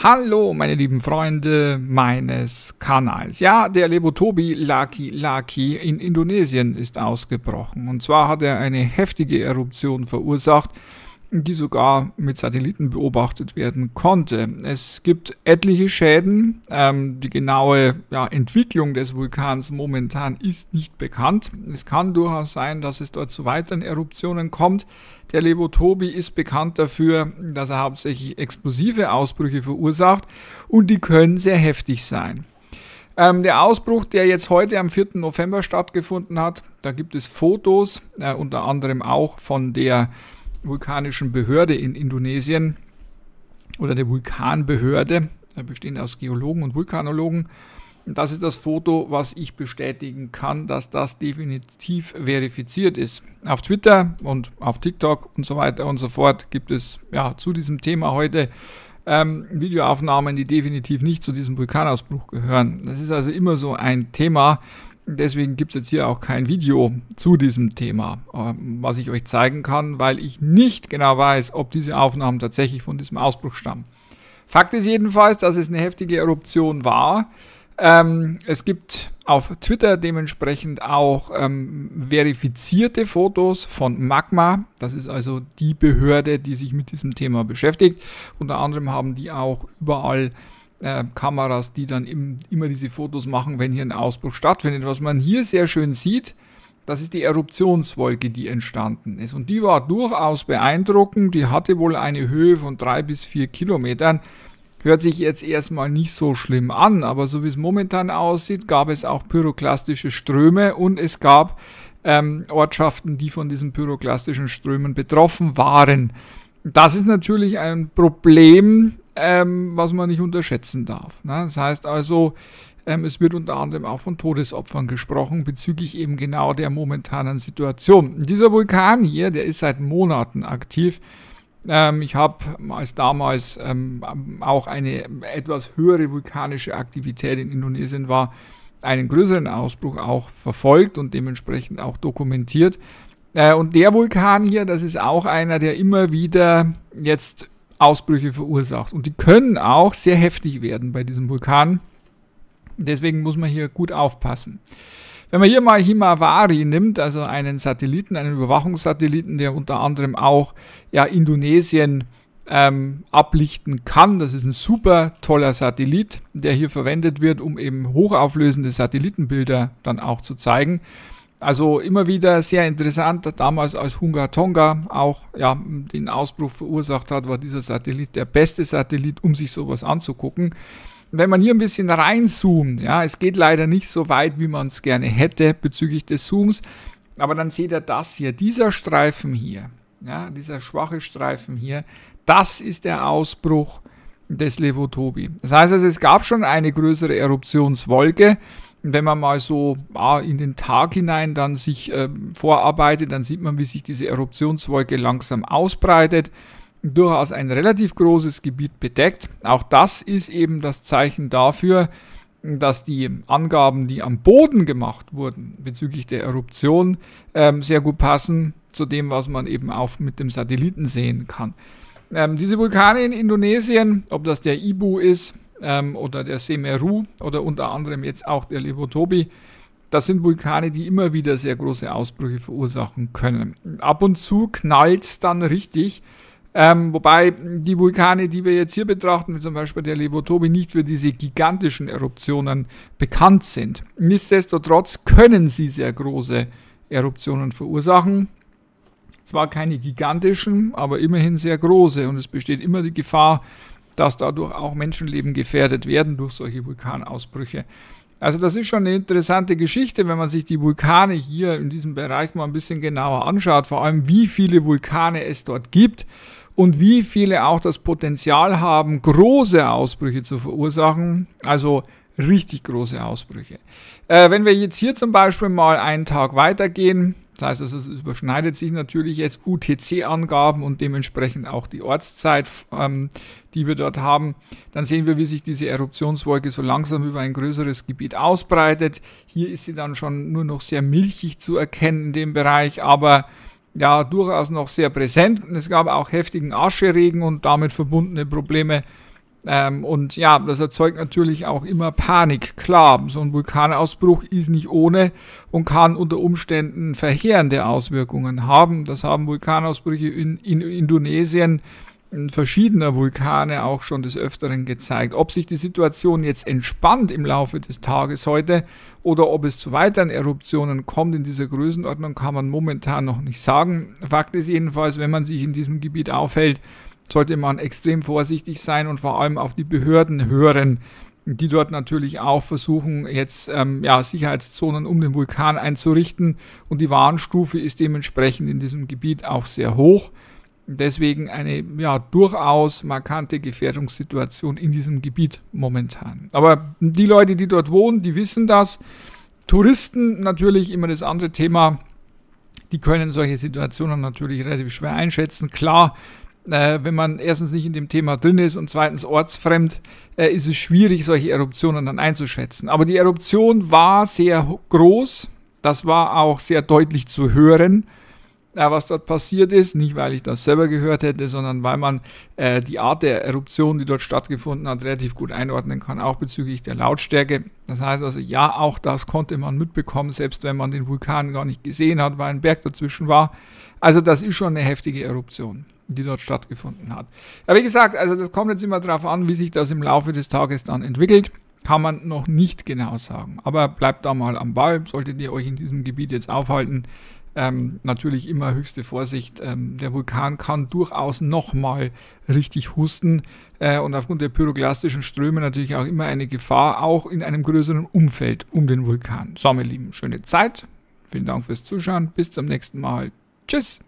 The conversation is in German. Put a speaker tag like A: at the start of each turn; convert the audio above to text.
A: Hallo, meine lieben Freunde meines Kanals. Ja, der Lebotobi Laki Laki in Indonesien ist ausgebrochen. Und zwar hat er eine heftige Eruption verursacht die sogar mit Satelliten beobachtet werden konnte. Es gibt etliche Schäden. Ähm, die genaue ja, Entwicklung des Vulkans momentan ist nicht bekannt. Es kann durchaus sein, dass es dort zu weiteren Eruptionen kommt. Der Levotobi ist bekannt dafür, dass er hauptsächlich explosive Ausbrüche verursacht und die können sehr heftig sein. Ähm, der Ausbruch, der jetzt heute am 4. November stattgefunden hat, da gibt es Fotos, äh, unter anderem auch von der vulkanischen Behörde in Indonesien oder der Vulkanbehörde, bestehend aus Geologen und Vulkanologen. Und das ist das Foto, was ich bestätigen kann, dass das definitiv verifiziert ist. Auf Twitter und auf TikTok und so weiter und so fort gibt es ja zu diesem Thema heute ähm, Videoaufnahmen, die definitiv nicht zu diesem Vulkanausbruch gehören. Das ist also immer so ein Thema, Deswegen gibt es jetzt hier auch kein Video zu diesem Thema, ähm, was ich euch zeigen kann, weil ich nicht genau weiß, ob diese Aufnahmen tatsächlich von diesem Ausbruch stammen. Fakt ist jedenfalls, dass es eine heftige Eruption war. Ähm, es gibt auf Twitter dementsprechend auch ähm, verifizierte Fotos von Magma. Das ist also die Behörde, die sich mit diesem Thema beschäftigt. Unter anderem haben die auch überall äh, Kameras, die dann im, immer diese Fotos machen, wenn hier ein Ausbruch stattfindet. Was man hier sehr schön sieht, das ist die Eruptionswolke, die entstanden ist. Und die war durchaus beeindruckend. Die hatte wohl eine Höhe von drei bis vier Kilometern. Hört sich jetzt erstmal nicht so schlimm an, aber so wie es momentan aussieht, gab es auch pyroklastische Ströme und es gab ähm, Ortschaften, die von diesen pyroklastischen Strömen betroffen waren. Das ist natürlich ein Problem, ähm, was man nicht unterschätzen darf. Ne? Das heißt also, ähm, es wird unter anderem auch von Todesopfern gesprochen bezüglich eben genau der momentanen Situation. Dieser Vulkan hier, der ist seit Monaten aktiv. Ähm, ich habe als damals ähm, auch eine etwas höhere vulkanische Aktivität in Indonesien war, einen größeren Ausbruch auch verfolgt und dementsprechend auch dokumentiert. Äh, und der Vulkan hier, das ist auch einer, der immer wieder jetzt Ausbrüche verursacht. Und die können auch sehr heftig werden bei diesem Vulkan. Deswegen muss man hier gut aufpassen. Wenn man hier mal Himawari nimmt, also einen Satelliten, einen Überwachungssatelliten, der unter anderem auch ja, Indonesien ähm, ablichten kann. Das ist ein super toller Satellit, der hier verwendet wird, um eben hochauflösende Satellitenbilder dann auch zu zeigen also immer wieder sehr interessant, damals als Hunga Tonga auch ja, den Ausbruch verursacht hat, war dieser Satellit der beste Satellit, um sich sowas anzugucken. Wenn man hier ein bisschen reinzoomt, ja, es geht leider nicht so weit, wie man es gerne hätte bezüglich des Zooms, aber dann seht ihr das hier, dieser Streifen hier, ja, dieser schwache Streifen hier, das ist der Ausbruch des Levotobi. Das heißt also, es gab schon eine größere Eruptionswolke, wenn man mal so ah, in den Tag hinein dann sich äh, vorarbeitet, dann sieht man, wie sich diese Eruptionswolke langsam ausbreitet, durchaus ein relativ großes Gebiet bedeckt. Auch das ist eben das Zeichen dafür, dass die Angaben, die am Boden gemacht wurden bezüglich der Eruption, äh, sehr gut passen zu dem, was man eben auch mit dem Satelliten sehen kann. Ähm, diese Vulkane in Indonesien, ob das der Ibu ist, ähm, oder der Semeru oder unter anderem jetzt auch der Lebotobi. Das sind Vulkane, die immer wieder sehr große Ausbrüche verursachen können. Ab und zu knallt es dann richtig. Ähm, wobei die Vulkane, die wir jetzt hier betrachten, wie zum Beispiel der Levotobi, nicht für diese gigantischen Eruptionen bekannt sind. Nichtsdestotrotz können sie sehr große Eruptionen verursachen. Zwar keine gigantischen, aber immerhin sehr große. Und es besteht immer die Gefahr, dass dadurch auch Menschenleben gefährdet werden durch solche Vulkanausbrüche. Also das ist schon eine interessante Geschichte, wenn man sich die Vulkane hier in diesem Bereich mal ein bisschen genauer anschaut, vor allem wie viele Vulkane es dort gibt und wie viele auch das Potenzial haben, große Ausbrüche zu verursachen, also richtig große Ausbrüche. Äh, wenn wir jetzt hier zum Beispiel mal einen Tag weitergehen, das heißt, es überschneidet sich natürlich jetzt UTC-Angaben und dementsprechend auch die Ortszeit, ähm, die wir dort haben. Dann sehen wir, wie sich diese Eruptionswolke so langsam über ein größeres Gebiet ausbreitet. Hier ist sie dann schon nur noch sehr milchig zu erkennen in dem Bereich, aber ja, durchaus noch sehr präsent. Es gab auch heftigen Ascheregen und damit verbundene Probleme ähm, und ja, das erzeugt natürlich auch immer Panik. Klar, so ein Vulkanausbruch ist nicht ohne und kann unter Umständen verheerende Auswirkungen haben. Das haben Vulkanausbrüche in, in Indonesien hm, verschiedener Vulkane auch schon des Öfteren gezeigt. Ob sich die Situation jetzt entspannt im Laufe des Tages heute oder ob es zu weiteren Eruptionen kommt in dieser Größenordnung, kann man momentan noch nicht sagen. Fakt ist jedenfalls, wenn man sich in diesem Gebiet aufhält, sollte man extrem vorsichtig sein und vor allem auf die Behörden hören, die dort natürlich auch versuchen, jetzt ähm, ja, Sicherheitszonen um den Vulkan einzurichten. Und die Warnstufe ist dementsprechend in diesem Gebiet auch sehr hoch. Deswegen eine ja, durchaus markante Gefährdungssituation in diesem Gebiet momentan. Aber die Leute, die dort wohnen, die wissen das. Touristen natürlich immer das andere Thema. Die können solche Situationen natürlich relativ schwer einschätzen. Klar, äh, wenn man erstens nicht in dem Thema drin ist und zweitens ortsfremd, äh, ist es schwierig, solche Eruptionen dann einzuschätzen. Aber die Eruption war sehr groß. Das war auch sehr deutlich zu hören, äh, was dort passiert ist. Nicht, weil ich das selber gehört hätte, sondern weil man äh, die Art der Eruption, die dort stattgefunden hat, relativ gut einordnen kann, auch bezüglich der Lautstärke. Das heißt also, ja, auch das konnte man mitbekommen, selbst wenn man den Vulkan gar nicht gesehen hat, weil ein Berg dazwischen war. Also das ist schon eine heftige Eruption, die dort stattgefunden hat. Ja, wie gesagt, also das kommt jetzt immer darauf an, wie sich das im Laufe des Tages dann entwickelt. Kann man noch nicht genau sagen. Aber bleibt da mal am Ball. Solltet ihr euch in diesem Gebiet jetzt aufhalten, ähm, natürlich immer höchste Vorsicht. Ähm, der Vulkan kann durchaus nochmal richtig husten äh, und aufgrund der pyroklastischen Ströme natürlich auch immer eine Gefahr, auch in einem größeren Umfeld um den Vulkan. So, meine Lieben, schöne Zeit. Vielen Dank fürs Zuschauen. Bis zum nächsten Mal. Tschüss.